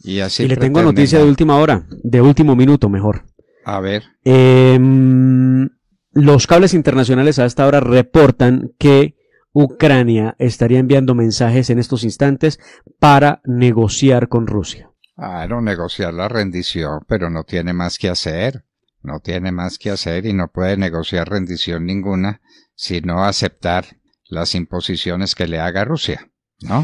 Y, así le tengo noticia de última hora, de último minuto mejor. A ver. Em, los cables internacionales a esta hora reportan que Ucrania estaría enviando mensajes en estos instantes para negociar con Rusia. no negociar la rendición, pero no tiene más que hacer. No tiene más que hacer y no puede negociar rendición ninguna, sino aceptar las imposiciones que le haga Rusia.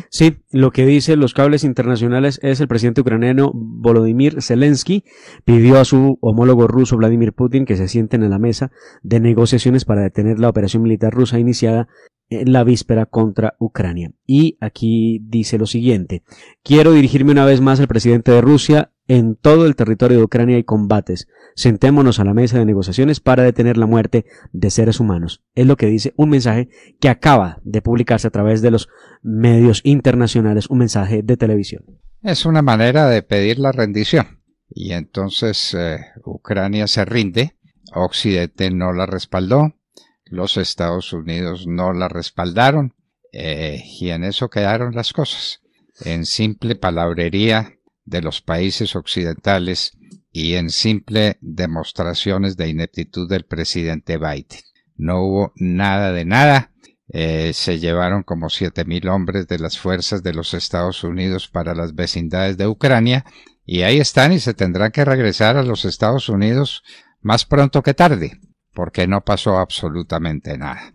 Sí, lo que dicen los cables internacionales es el presidente ucraniano Volodymyr Zelensky pidió a su homólogo ruso Vladimir Putin que se sienten en la mesa de negociaciones para detener la operación militar rusa iniciada en la víspera contra Ucrania. Y aquí dice lo siguiente, quiero dirigirme una vez más al presidente de Rusia, en todo el territorio de Ucrania hay combates. Sentémonos a la mesa de negociaciones para detener la muerte de seres humanos. Es lo que dice un mensaje que acaba de publicarse a través de los medios internacionales, un mensaje de televisión. Es una manera de pedir la rendición. Y entonces eh, Ucrania se rinde, Occidente no la respaldó, los Estados Unidos no la respaldaron, eh, y en eso quedaron las cosas. En simple palabrería de los países occidentales y en simple demostraciones de ineptitud del presidente Biden. No hubo nada de nada. Eh, se llevaron como mil hombres de las fuerzas de los Estados Unidos para las vecindades de Ucrania y ahí están y se tendrán que regresar a los Estados Unidos más pronto que tarde, porque no pasó absolutamente nada.